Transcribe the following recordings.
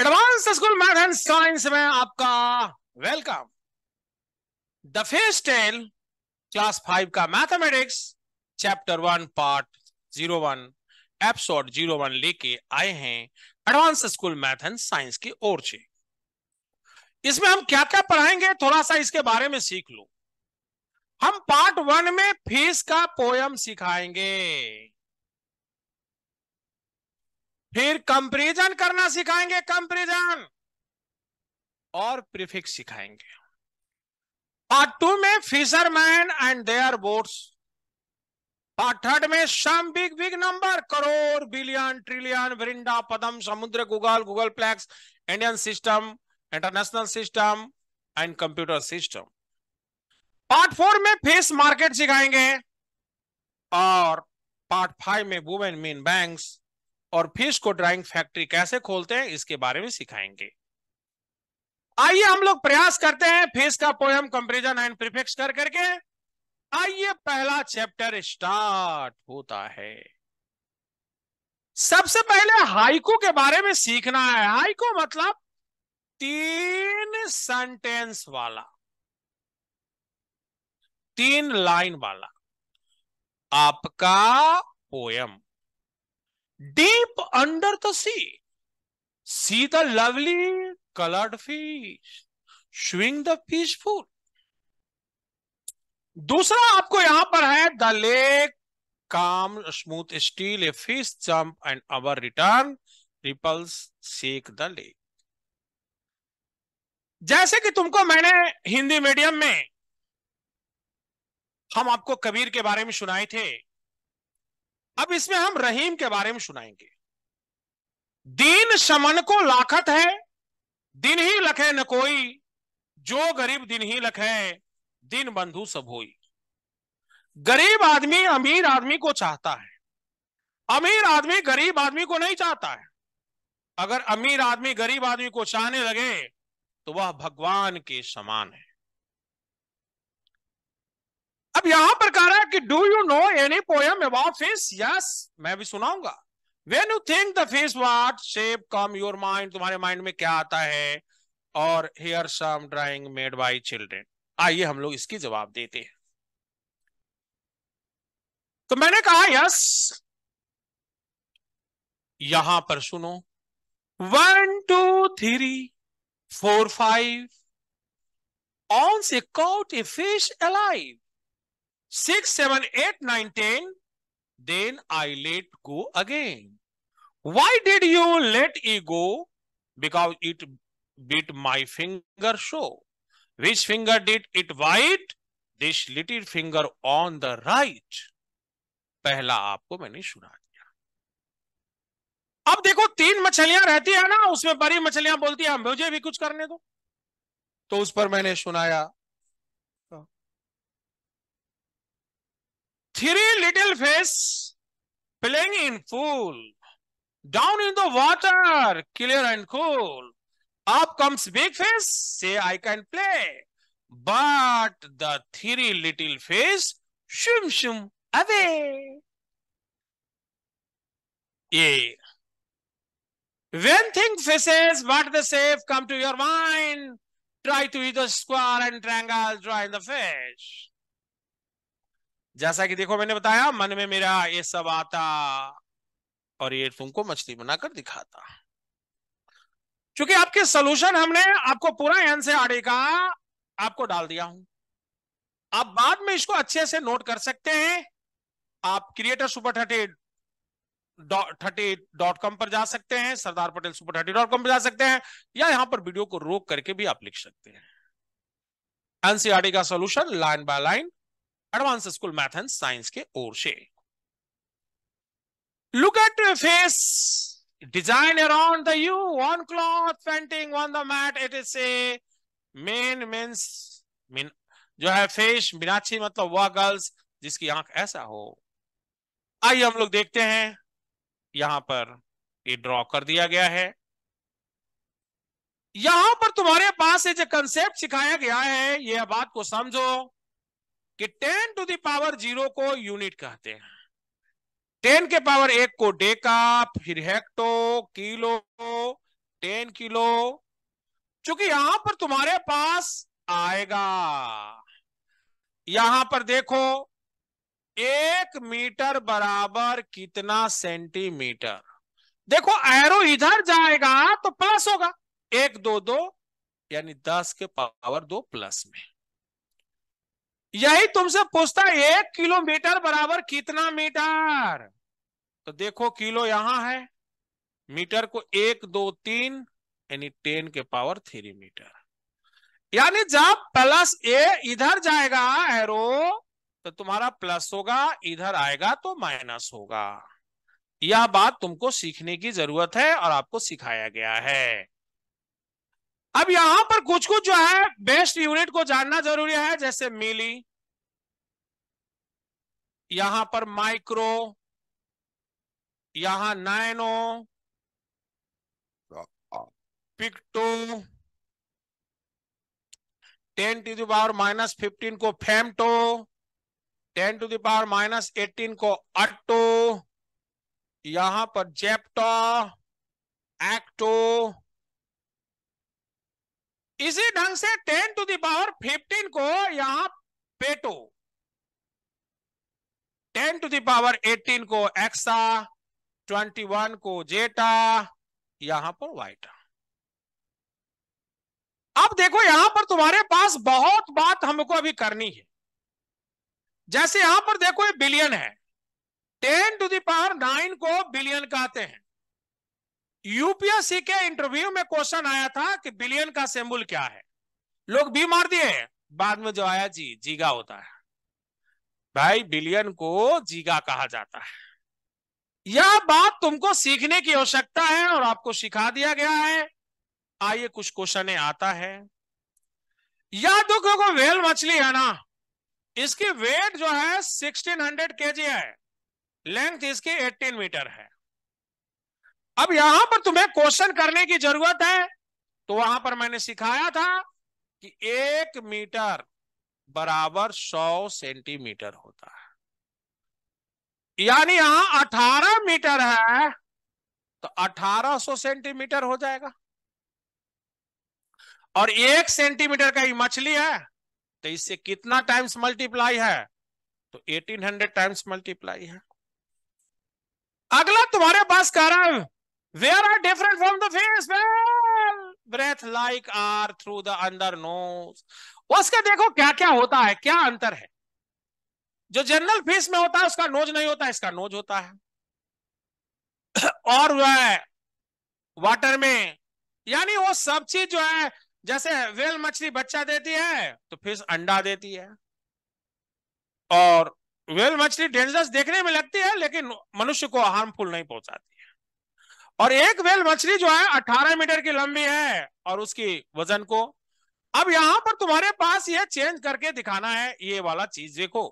Advance school math and science में आपका welcome the face tale class five का mathematics chapter one part zero one episode zero one लेके आए हैं advance school math and science की ओर से इसमें हम क्या क्या पढ़ाएंगे थोड़ा सा इसके बारे में सीख लो हम पार्ट वन में फीस का पोयम सिखाएंगे फिर कंपेरिजन करना सिखाएंगे कंपेरिजन और प्रीफिक्स सिखाएंगे पार्ट टू में fisherman and their boats part third में some big big number crore billion trillion वृंदा पदम समुद्र googol googolplex Indian system international system and computer system part four में फेस मार्केट सिखाएंगे और पार्ट फाइव में वुमेन मीन बैंक्स और फिर को ड्राइंग फैक्ट्री कैसे खोलते हैं इसके बारे में सिखाएंगे आइए हम लोग प्रयास करते हैं फिश का पोयम कंपेरिजन एंड प्रिफिक्स कर करके आइए पहला चैप्टर स्टार्ट होता है सबसे पहले हाइकू के बारे में सीखना है हाइकू मतलब तीन सेंटेंस वाला तीन लाइन वाला आपका poem deep under the sea. See the lovely colored fish swing the peaceful. दूसरा आपको यहां पर है the lake calm, smooth steel, a fish jump and our return, ripples shake the lake. जैसे कि तुमको मैंने हिंदी मीडियम में हम आपको कबीर के बारे में सुनाए थे अब इसमें हम रहीम के बारे में सुनाएंगे दीन शमन को लाखत है दिन ही लखे न कोई जो गरीब दिन ही लखे दिन बंधु सब होई गरीब आदमी अमीर आदमी को चाहता है अमीर आदमी गरीब आदमी को नहीं चाहता है अगर अमीर आदमी गरीब आदमी को चाहने लगे तो वह भगवान के समान है अब यहां पर कह रहा है कि do you know any poem about face yes मैं भी सुनाऊंगा when you think the face what shape come your mind तुम्हारे माइंड में क्या आता है और here some drawing made by children आइए हम लोग इसकी जवाब देते हैं तो मैंने कहा यस यहां पर सुनो one two three four five once caught a fish alive six seven eight nine ten then I let go again why did you let it go because it beat my finger so which finger did it bite this little finger on the right पहला आपको मैंने सुना दिया अब देखो तीन मछलियां रहती है ना उसमें बड़ी मछलियां बोलती है मुझे भी कुछ करने दो तो उस पर मैंने सुनाया three little fish playing in pool. Down in the water, clear and cool. Up comes big fish, say I can play. But the three little fish, shum shum away. A. When think fishes, what the safe come to your mind? Try to either square and triangle, draw in the fish. जैसा कि देखो मैंने बताया मन में मेरा ये सब आता और ये तुमको मछली बनाकर दिखाता क्योंकि आपके सोल्यूशन हमने आपको पूरा एन से आड़े का आपको डाल दिया हूं आप बाद में इसको अच्छे से नोट कर सकते हैं आप creator super thirty thirty dot com पर जा सकते हैं Sardar Patel super thirty dot com पर जा सकते हैं या यहां पर वीडियो को रोक करके भी आप लिख सकते हैं एनसीआरटी का solution line by line advance school math and science के ओर से look at face design around the you one cloth painting on the mat it is a men means mean जो है फेस मीनाक्षी मतलब वह गर्ल्स जिसकी आंख ऐसा हो आइए हम लोग देखते हैं यहां पर ये ड्रॉ कर दिया गया है यहां पर तुम्हारे पास ये जो कंसेप्ट सिखाया गया है ये बात को समझो कि टेन टू पावर जीरो को यूनिट कहते हैं टेन के पावर एक को डेका फिर हेक्टो किलो टेन किलो चूंकि यहां पर तुम्हारे पास आएगा यहां पर देखो एक मीटर बराबर कितना सेंटीमीटर देखो एरो इधर जाएगा तो प्लस होगा एक दो दो यानी दस के पावर दो प्लस में यही तुमसे पूछता है एक किलोमीटर बराबर कितना मीटर तो देखो किलो यहां है मीटर को एक दो तीन यानी टेन के पावर थ्री मीटर यानी जब प्लस ए इधर जाएगा एरो तो तुम्हारा प्लस होगा इधर आएगा तो माइनस होगा यह बात तुमको सीखने की जरूरत है और आपको सिखाया गया है अब यहां पर कुछ कुछ जो है बेस्ट यूनिट को जानना जरूरी है जैसे मिली यहां पर माइक्रो यहां nano pico ten to the power minus fifteen को femto ten to the power minus eighteen को अट्टो यहां पर जेप्टो एक्टो इसी ढंग से टेन टू दावर फिफ्टीन को यहां peta ten to the power eighteen को एक्सा ट्वेंटी वन को जेटा यहां पर वाइटा अब देखो यहां पर तुम्हारे पास बहुत बात हमको अभी करनी है जैसे यहां पर देखो ये बिलियन है टेन टू दावर नाइन को बिलियन कहते हैं यूपीएससी के इंटरव्यू में क्वेश्चन आया था कि बिलियन का सिंबल क्या है लोग बी मार दिए बाद में जो आया जी जीगा होता है भाई बिलियन को जीगा कहा जाता है यह बात तुमको सीखने की आवश्यकता है और आपको सिखा दिया गया है आइए कुछ क्वेश्चन आता है यह देखो को वेल मछली है ना इसकी वेट जो है 1600 केजी है लेंथ इसकी 18 मीटर है अब यहां पर तुम्हें क्वेश्चन करने की जरूरत है तो वहां पर मैंने सिखाया था कि एक मीटर बराबर सौ सेंटीमीटर होता है यानी यहां अठारह मीटर है तो अठारह सौ सेंटीमीटर हो जाएगा और एक सेंटीमीटर का ये मछली है तो इससे कितना टाइम्स मल्टीप्लाई है तो 1800 टाइम्स मल्टीप्लाई है अगला तुम्हारे पास कारण Where are different from the face? Well, breath like are through the under nose. उसके देखो क्या क्या होता है क्या अंतर है जो जनरल फेस में होता है उसका नोज नहीं होता इसका नोज होता है और वह वाटर में यानी वो सब चीज जो है जैसे वेल मछली बच्चा देती है तो फिश अंडा देती है और वेल मछली डेंजरस देखने में लगती है लेकिन मनुष्य को हार्मफुल नहीं पहुंचाती और एक वेल मछली जो है अठारह मीटर की लंबी है और उसकी वजन को अब यहां पर तुम्हारे पास यह चेंज करके दिखाना है ये वाला चीज देखो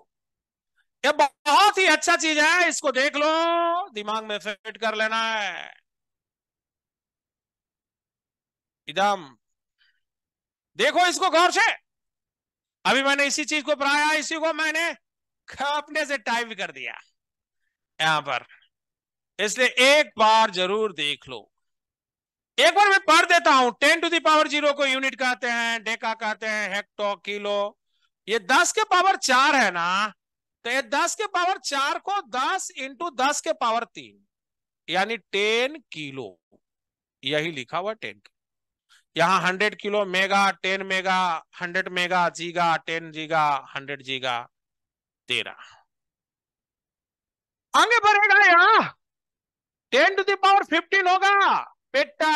ये बहुत ही अच्छा चीज है इसको देख लो दिमाग में फिट कर लेना है एकदम देखो इसको गौर से अभी मैंने इसी चीज को पढ़ाया इसी को मैंने अपने से टाइप कर दिया यहां पर इसलिए एक बार जरूर देख लो एक बार मैं पढ़ देता हूं टेन टू दावर जीरो को यूनिट कहते हैं डेका कहते हैं हेक्टो किलो ये दस के पावर चार है ना तो ये दस के पावर चार को दस इंटू दस के पावर तीन यानी टेन किलो यही लिखा हुआ टेन यहां hundred kilo mega ten mega hundred mega giga ten giga hundred giga तेरह आगे बढ़ेगा यहाँ टेन टू दावर फिफ्टीन होगा पेट्टा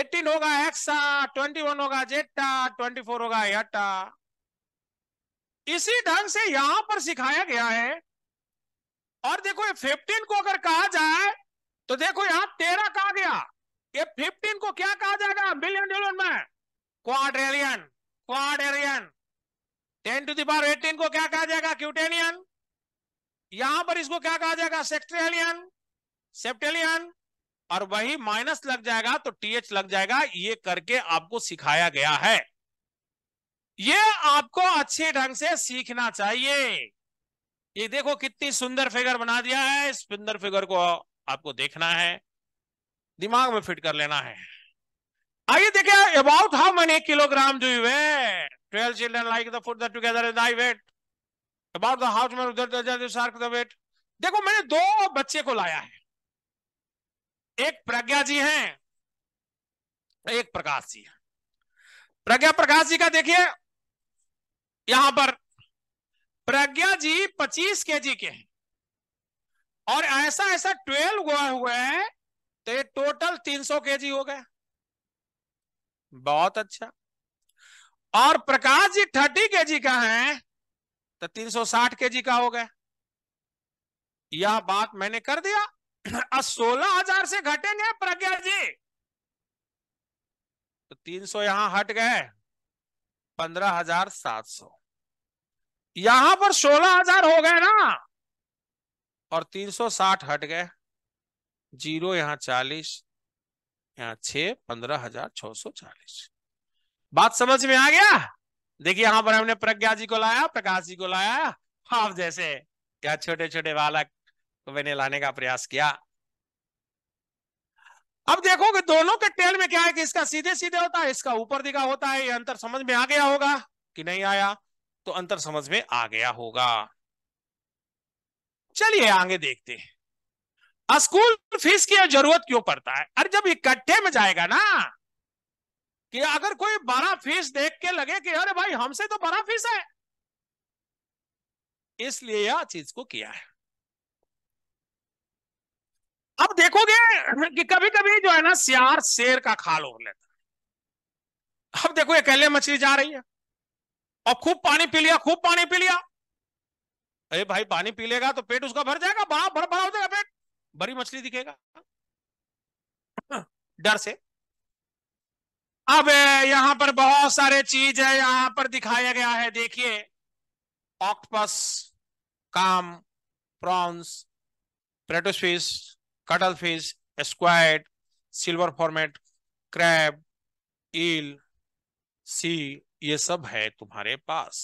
एटीन होगा एक्सा ट्वेंटी वन होगा जेट्टा ट्वेंटी फोर होगा यट्टा इसी ढंग से यहां पर सिखाया गया है और देखो ये फिफ्टीन को अगर कहा जाए तो देखो यहां तेरह कहा गया ये फिफ्टीन को क्या कहा जाएगा बिलियन डॉलर में quadrillion quadrillion ten to the power eighteen को क्या कहा जाएगा क्यूटेनियन यहां पर इसको क्या कहा जाएगा सेक्ट्रेलियन सेप्टेलियन और वही माइनस लग जाएगा तो टीएच लग जाएगा ये करके आपको सिखाया गया है ये आपको अच्छे ढंग से सीखना चाहिए ये देखो कितनी सुंदर फिगर बना दिया है इस सुंदर फिगर को आपको देखना है दिमाग में फिट कर लेना है आइए देखिए अबाउट हाउ मेनी किलोग्राम जो you weight twelve children like the food together weight about the house उधर देखो मैंने दो बच्चे को लाया है एक प्रज्ञा जी हैं एक प्रकाश जी हैं प्रज्ञा प्रकाश जी का देखिए यहां पर प्रज्ञा जी 25 जी के हैं और ऐसा ऐसा ट्वेल्व हुआ हुए हैं तो ये टोटल 300 जी हो गए बहुत अच्छा और प्रकाश जी 30 जी का है तो 360 जी का हो गया यह बात मैंने कर दिया सोलह हजार से घटेंगे प्रज्ञा जी तो तीन सौ यहां हट गए पंद्रह हजार सात सौ यहां पर सोलह हजार हो गए ना और तीन सौ साठ हट गए जीरो यहाँ चालीस यहाँ छह पंद्रह हजार छह सौ चालीस बात समझ में आ गया देखिए यहां पर हमने प्रज्ञा जी को लाया प्रकाश जी को लाया आप जैसे क्या छोटे छोटे बालक तो मैंने लाने का प्रयास किया अब देखो कि दोनों के टेल में क्या है कि इसका सीधे सीधे होता है इसका ऊपर दिखा होता है ये अंतर समझ में आ गया होगा कि नहीं आया तो अंतर समझ में आ गया होगा चलिए आगे देखते हैं स्कूल फीस की जरूरत क्यों पड़ता है अरे जब इकट्ठे में जाएगा ना कि अगर कोई बड़ा फीस देख के लगे कि अरे भाई हमसे तो बड़ा फीस है इसलिए यह चीज को किया है अब देखोगे कि कभी कभी जो है ना सियार शेर का खाल ओढ़ लेता है अब देखो अकेले मछली जा रही है और खूब पानी पी लिया खूब पानी पी लिया अरे भाई पानी पी लेगा तो पेट उसका भर जाएगा बड़ा भर बड़ा हो जाएगा पेट बड़ी मछली दिखेगा डर से अब यहां पर बहुत सारे चीज है यहां पर दिखाया गया है देखिए ऑक्टपस काम प्रॉन्स प्लेटोस्फिस cuttlefish, squid, सिल्वर फॉर्मेट क्रैब ईल सी ये सब है तुम्हारे पास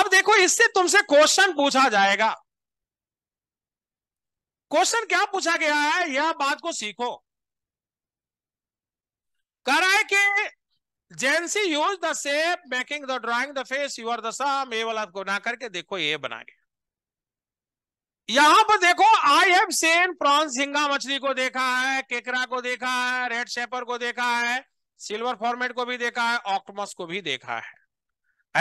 अब देखो इससे तुमसे क्वेश्चन पूछा जाएगा क्वेश्चन क्या पूछा गया है यह बात को सीखो कह रहा है कि जेंसी use the shape making the drawing the face you are the some ये वाला को ना करके देखो ये बना गया यहां पर देखो आई हैव सेन प्रॉन्स झिंगा मछली को देखा है केकरा को देखा है रेड शेपर को देखा है सिल्वर फॉर्मेट को भी देखा है ऑक्टमस को भी देखा है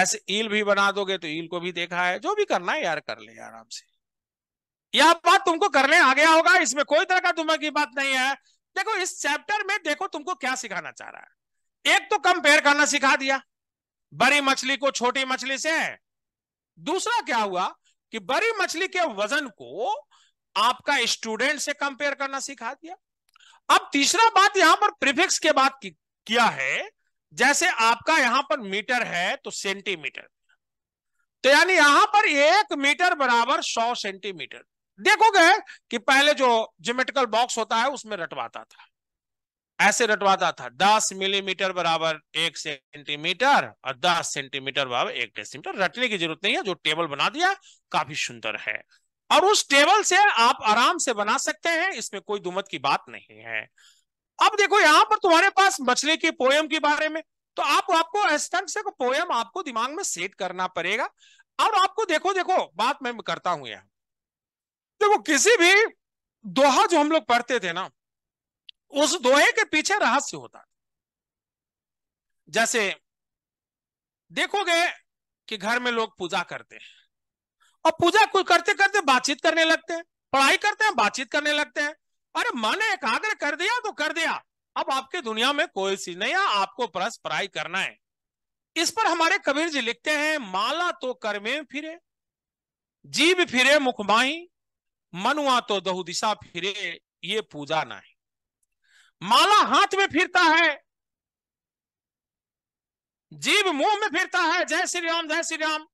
ऐसे ईल भी बना दोगे तो ईल को भी देखा है जो भी करना है यार कर ले आराम से यह बात तुमको करने आ गया होगा इसमें कोई तरह का तुम्हें की बात नहीं है देखो इस चैप्टर में देखो तुमको क्या सिखाना चाह रहा है एक तो कंपेयर करना सिखा दिया बड़ी मछली को छोटी मछली से दूसरा क्या हुआ कि बड़ी मछली के वजन को आपका स्टूडेंट से कंपेयर करना सिखा दिया अब तीसरा बात यहां पर प्रीफिक्स के बाद की, किया है जैसे आपका यहां पर मीटर है तो सेंटीमीटर तो यानी यहां पर एक मीटर बराबर सौ सेंटीमीटर देखोगे कि पहले जो जोमेट्रिकल बॉक्स होता है उसमें रटवाता था ऐसे रटवाता था दस मिलीमीटर बराबर एक सेंटीमीटर और दस सेंटीमीटर बराबर एक डेसीमीटर रटने की जरूरत नहीं है जो टेबल बना दिया काफी सुंदर है और उस टेबल से आप आराम से बना सकते हैं इसमें कोई दुमत की बात नहीं है अब देखो यहां पर तुम्हारे पास मछली की पोयम के बारे में तो आप आपको एस्टन से पोयम आपको दिमाग में सेट करना पड़ेगा और आपको देखो देखो बात मैं करता हूं यहां देखो किसी भी दोहा जो हम लोग पढ़ते थे ना उस दोहे के पीछे रहस्य होता है जैसे देखोगे कि घर में लोग पूजा करते हैं और पूजा करते करते बातचीत करने लगते हैं पढ़ाई करते हैं बातचीत करने लगते हैं अरे मन एकाग्र कर दिया तो कर दिया अब आपके दुनिया में कोई चीज नहीं है आपको पढ़ाई करना है इस पर हमारे कबीर जी लिखते हैं माला तो करमे फिरे जीव फिरे मुखमाही मनुआ तो दहु दिशा फिरे ये पूजा ना है माला हाथ में फिरता है जीव मुंह में फिरता है जय श्री राम जय श्री राम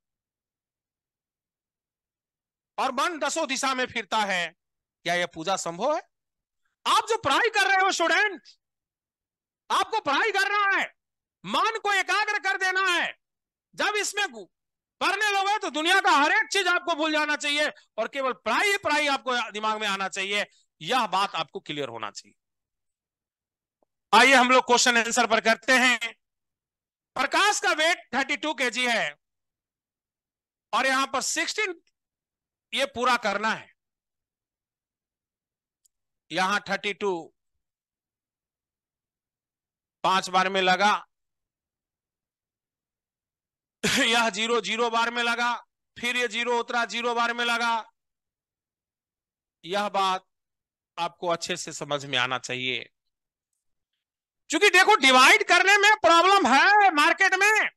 और मन दसो दिशा में फिरता है क्या यह पूजा संभव है आप जो पढ़ाई कर रहे हो स्टूडेंट आपको पढ़ाई करना है मन को एकाग्र कर देना है जब इसमें पढ़ने लोगे तो दुनिया का हर एक चीज आपको भूल जाना चाहिए और केवल पढ़ाई पढ़ाई आपको दिमाग में आना चाहिए यह बात आपको क्लियर होना चाहिए आइए हम लोग क्वेश्चन आंसर पर करते हैं प्रकाश का वेट 32 जी है और यहां पर 16 ये पूरा करना है यहां 32 पांच बार में लगा यह जीरो जीरो बार में लगा फिर ये जीरो उतरा जीरो बार में लगा यह बात आपको अच्छे से समझ में आना चाहिए क्योंकि देखो डिवाइड करने में प्रॉब्लम है मार्केट में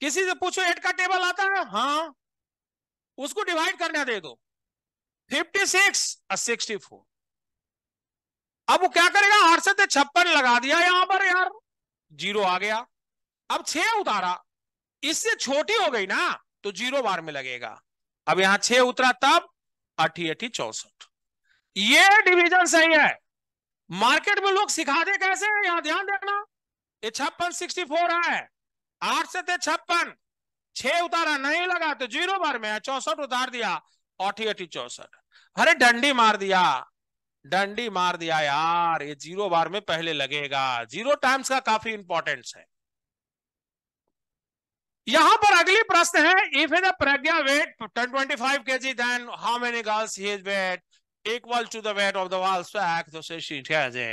किसी से पूछो एट का टेबल आता है हाँ उसको डिवाइड करने दे दो फिफ्टी सिक्स और सिक्सटी फोर अब वो क्या करेगा अड़सठ तो छप्पन लगा दिया यहां पर यार जीरो आ गया अब छह उतारा इससे छोटी हो गई ना तो जीरो बार में लगेगा अब यहां छह उतरा तब अठी अठी चौसठ ये डिवीजन सही है मार्केट में लोग सिखा दे कैसे यहां ध्यान देना ये छप्पन सिक्सटी फोर है आठ से थे छप्पन छह उतारा नहीं लगा तो जीरो बार में चौसठ उतार दिया औठी अठी चौसठ अरे डंडी मार दिया डंडी मार दिया यार ये जीरो बार में पहले लगेगा जीरो टाइम्स का काफी इंपॉर्टेंस है यहां पर अगली प्रश्न है if is Pragya weight twenty five K G then how many girls weight equal to the weight of the wall stack तो शेष शीट क्या जे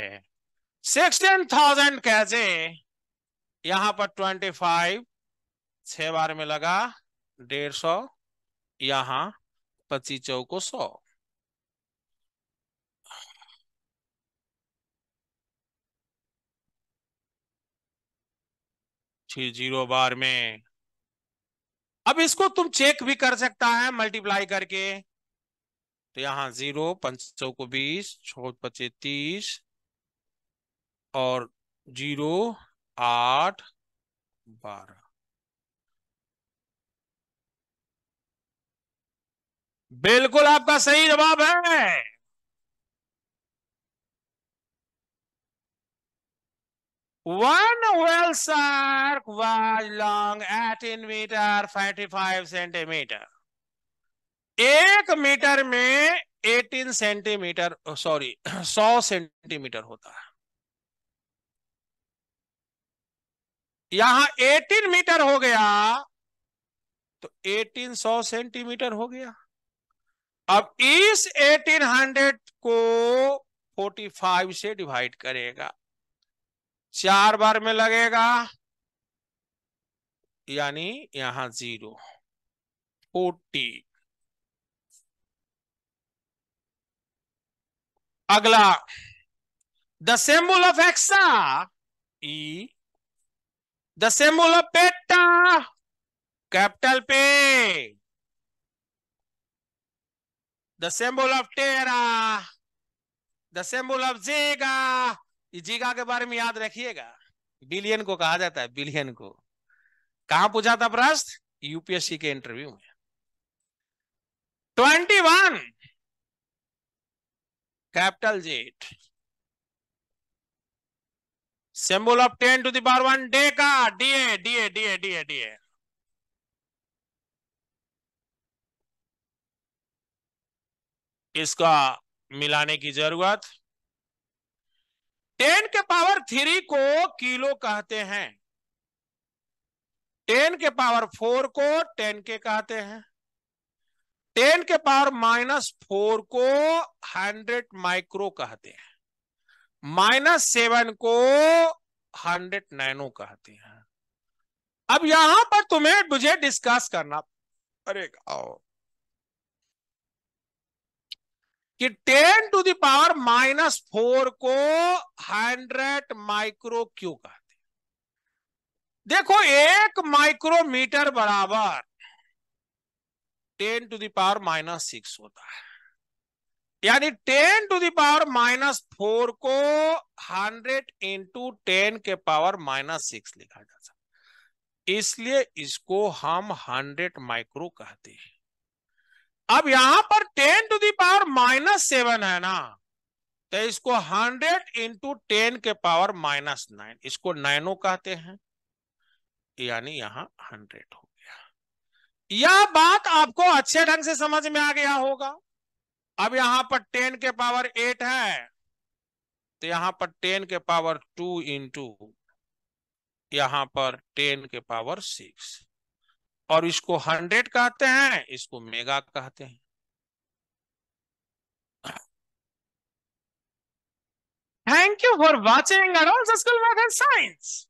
16,000 कैसे यहां पर 25 छह बार में लगा डेढ़ सौ यहां पच्चीस चौको सौ थ्री जीरो बार में अब इसको तुम चेक भी कर सकता है मल्टीप्लाई करके तो यहाँ जीरो पंच सौ को बीस छो पचे तीस और जीरो आठ बारह बिल्कुल आपका सही जवाब है one whale shark was long eighteen metre five centimetre एक मीटर में 18 सेंटीमीटर सॉरी 100 सेंटीमीटर होता है यहां 18 मीटर हो गया तो सौ सेंटीमीटर हो गया अब इस 1800 को 45 से डिवाइड करेगा चार बार में लगेगा यानी यहां जीरो फोर्टी अगला the symbol of exa E the symbol of peta capital P the symbol of tera the symbol of giga giga के बारे में याद रखिएगा बिलियन को कहा जाता है बिलियन को कहा पूछा था प्रश्न यूपीएससी के इंटरव्यू में twenty one capital Z. Symbol of 10 to the power 1 deca, DA, DA, DA, DA, DA. इसका मिलाने की जरूरत टेन के पावर थ्री को किलो कहते हैं टेन के पावर फोर को टेन के कहते हैं टेन के पावर माइनस फोर को हंड्रेड माइक्रो कहते हैं माइनस सेवन को हंड्रेड नैनो कहते हैं अब यहां पर तुम्हें मुझे डिस्कस करना आओ कि ten to the power minus four को हंड्रेड माइक्रो क्यों कहते हैं देखो एक माइक्रोमीटर बराबर ten to the power minus six होता है यानी ten to the power minus four को हंड्रेड इंटू टेन के पावर माइनस सिक्स लिखा जा सकता इसलिए इसको हम हंड्रेड माइक्रो कहते हैं अब यहां पर ten to the power minus seven है ना तो इसको हंड्रेड इंटू टेन के पावर माइनस नाइन इसको नाइनो कहते हैं यानी यहां हंड्रेड हो यह बात आपको अच्छे ढंग से समझ में आ गया होगा अब यहां पर टेन के पावर एट है तो यहां पर टेन के पावर टू इंटू यहां पर टेन के पावर सिक्स और इसको हंड्रेड कहते हैं इसको मेगा कहते हैं thank you for watching Adults